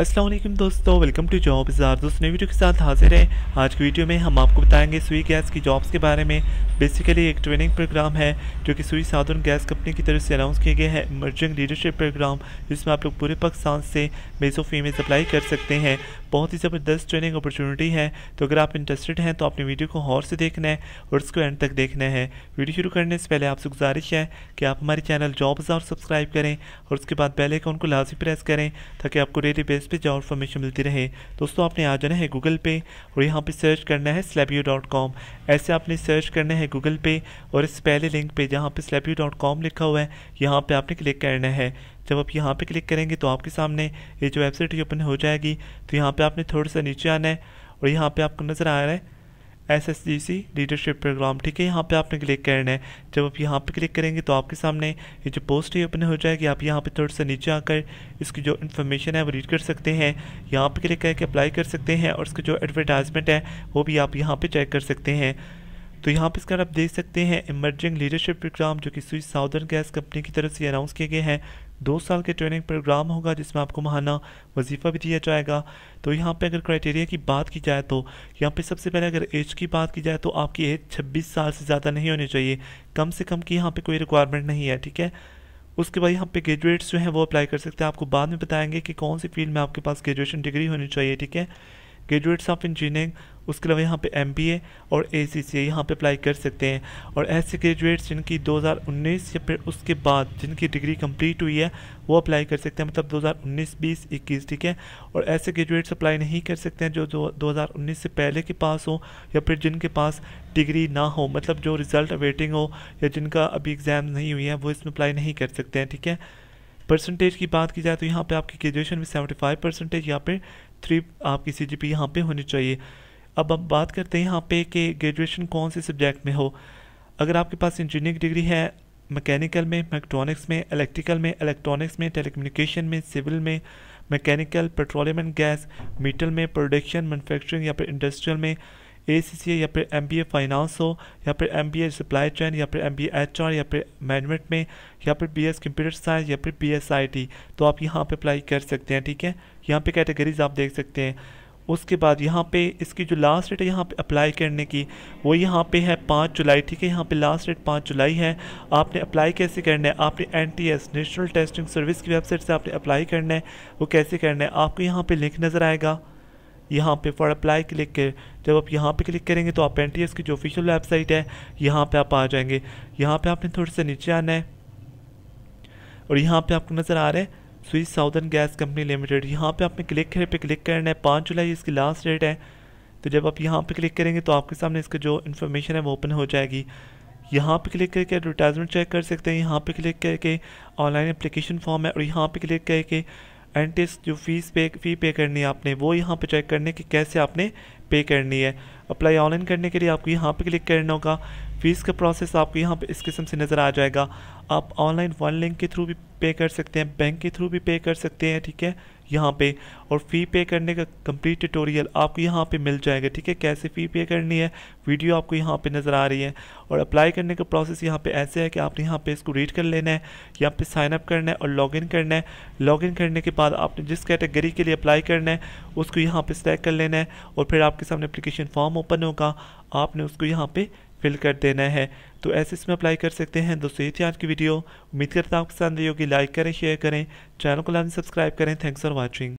असलम दोस्तों welcome to job इजार दोस्तों video के साथ हाजिर हैं आज की वीडियो में हम आपको बताएंगे सुई गैस की जॉब्स के बारे में बेसिकली एक ट्रेनिंग प्रोग्राम है जो कि सुई साधन गैस कंपनी की तरफ से अनाउंस किया गया है इमरजिंग लीडरशिप प्रोग्राम जिसमें आप लोग पूरे पाकिस्तान से मेज़ो फीमेज में अप्लाई कर सकते हैं बहुत ही ज़बरदस्त ट्रेनिंग अपॉर्चुनिटी है तो अगर आप इंटरेस्टेड हैं तो आपने वीडियो को हॉर से देखना है और इसको एंड तक देखना है वीडियो शुरू करने से पहले आपसे गुजारिश है कि आप हमारे चैनल जॉब और सब्सक्राइब करें और उसके बाद पहले का को लाजी प्रेस करें ताकि आपको डेली बेस पर जॉब इन्फॉर्मेशन मिलती रहे दोस्तों आपने आ जाना है गूगल पे और यहाँ पर सर्च करना है स्लेब्यू डॉट कॉम ऐसे आपने सर्च करना है गूगल पे और इस पहले लिंक पर जहाँ पर स्लेब्यू डॉट कॉम लिखा हुआ है यहाँ पर आपने क्लिक करना है जब आप यहाँ पे क्लिक करेंगे तो आपके सामने ये जो वेबसाइट है ओपन हो जाएगी तो यहाँ पे आपने थोड़ा सा नीचे आना है और यहाँ पे आपको नज़र आ रहा है S S D C leadership program ठीक है यहाँ पे आपने क्लिक करना है जब आप यहाँ पे क्लिक करेंगे तो आपके सामने ये जो पोस्ट है ओपन हो जाएगी आप यहाँ पे थोड़ा सा नीचे आकर इसकी जो इन्फॉर्मेशन है वो रीड कर सकते हैं यहाँ पे क्लिक करके अप्लाई कर सकते हैं और इसका जो एडवर्टाइजमेंट है वो भी आप यहाँ पर चेक कर सकते हैं तो यहाँ पर इसका आप देख सकते हैं इमर्जिंग लीडरशिप प्रोग्राम जो कि स्विच साउदर्न गैस कंपनी की तरफ से अनाउंस किए गए हैं दो साल के ट्रेनिंग प्रोग्राम होगा जिसमें आपको महाना वजीफ़ा भी दिया जाएगा तो यहाँ पे अगर क्राइटेरिया की बात की जाए तो यहाँ पे सबसे पहले अगर एज की बात की जाए तो आपकी एज 26 साल से ज़्यादा नहीं होनी चाहिए कम से कम की यहाँ पे कोई रिक्वायरमेंट नहीं है ठीक है उसके बाद यहाँ पे ग्रेजुएट्स जो हैं वो अप्लाई कर सकते हैं आपको बाद में बताएंगे कि कौन सी फील्ड में आपके पास ग्रेजुएशन डिग्री होनी चाहिए ठीक है ग्रेजुएट्स ऑफ इंजीनियरिंग उसके अलावा यहाँ पे एम बी ए और ए सी सी ए यहाँ पर अप्लाई कर सकते हैं और ऐसे ग्रेजुएट्स जिनकी 2019 या फिर उसके बाद जिनकी डिग्री कंप्लीट हुई है वो अप्लाई कर सकते हैं मतलब 2019 20 21 ठीक है और ऐसे ग्रेजुएट्स अप्लाई नहीं कर सकते हैं जो दो हज़ार से पहले के पास हो या फिर जिनके पास डिग्री ना हो मतलब जो रिज़ल्ट अवेटिंग हो या जिनका अभी एग्ज़ाम नहीं हुई है वो इसमें अप्लाई नहीं कर सकते हैं ठीक है परसेंटेज की बात की जाए तो यहाँ पे आपकी ग्रेजुएशन में 75 परसेंटेज या फिर थ्री आपकी सी जी पी यहाँ पर होनी चाहिए अब हम बात करते हैं यहाँ पे कि ग्रेजुएशन कौन से सब्जेक्ट में हो अगर आपके पास इंजीनियरिंग डिग्री है मैकेनिकल में मैक्ट्रॉनिक्स में इलेक्ट्रिकल में इलेक्ट्रॉनिक्स में टेलीकम्युनिकेशन में सिविल में mechanical petroleum and gas metal में प्रोडक्शन मैनुफैक्चरिंग या फिर इंडस्ट्रियल में ए सी सी या फिर एम बी ए फाइनेंस हो या फिर M B A supply chain या फिर एम बी एच आर या फिर मैनेजमेंट में या फिर बी एस कंप्यूटर साइंस या फिर बी एस आई टी तो आप यहाँ पर अप्लाई कर सकते हैं ठीक है यहाँ पर कैटेगरीज आप देख सकते हैं उसके बाद यहाँ पे इसकी जो लास्ट डेट है यहाँ पे अप्लाई करने की वो यहाँ पे है पाँच जुलाई ठीक है यहाँ पे लास्ट डेट पाँच जुलाई है आपने अप्लाई कैसे करना है आपने एन नेशनल टेस्टिंग सर्विस की वेबसाइट से आपने अप्लाई करना है वो कैसे करना है आपको यहाँ पर लिंक नज़र आएगा यहाँ पे फॉर अप्लाई क्लिक कर जब आप यहाँ पे क्लिक करेंगे तो आप एन की जो ऑफिशियल वेबसाइट है यहाँ पर आप आ जाएंगे यहाँ पर आपने थोड़े से नीचे आना है और यहाँ पर आपको नज़र आ रहा है Swiss southern gas company limited यहाँ पे आपने क्लिक पे क्लिक करना है पाँच जुलाई इसकी लास्ट डेट है तो जब आप यहाँ पे क्लिक करेंगे तो आपके सामने इसका जो इन्फॉर्मेशन है वो ओपन हो जाएगी यहाँ पे क्लिक करके एडवर्टाइजमेंट चेक कर सकते हैं यहाँ पे क्लिक करके ऑनलाइन अप्लीकेशन फॉर्म है और यहाँ पे क्लिक करके एंटिस जो फीस पे फ़ी पे करनी है आपने वो यहाँ पे चेक करने की कैसे आपने पे करनी है अप्लाई ऑनलाइन करने के लिए आपको यहाँ पे क्लिक करना होगा फ़ीस का प्रोसेस आपको यहाँ पे इस किस्म से नज़र आ जाएगा आप ऑनलाइन वन लिंक के थ्रू भी पे कर सकते हैं बैंक के थ्रू भी पे कर सकते हैं ठीक है यहाँ पे और फ़ी पे करने का कंप्लीट ट्यूटोरियल आपको यहाँ पे मिल जाएगा ठीक है कैसे फ़ी पे करनी है वीडियो आपको यहाँ पे नज़र आ रही है और अप्लाई करने का प्रोसेस यहाँ पे ऐसे है कि आपने यहाँ पे इसको रीड कर लेना है यहाँ पे साइन अप करना है और लॉगिन करना है लॉगिन करने के बाद आपने जिस कैटेगरी के लिए अप्लाई करना है उसको यहाँ पर सेलेक्ट कर लेना है और फिर आपके सामने अप्लीकेशन फॉर्म ओपन होगा आपने उसको यहाँ पर फिल कर देना है तो ऐसे इसमें अप्लाई कर सकते हैं दोस्तों ये थी आज की वीडियो उम्मीद करता हूँ आपके साथ वीडियो लाइक करें शेयर करें चैनल को लाने सब्सक्राइब करें थैंक्स फॉर वॉचिंग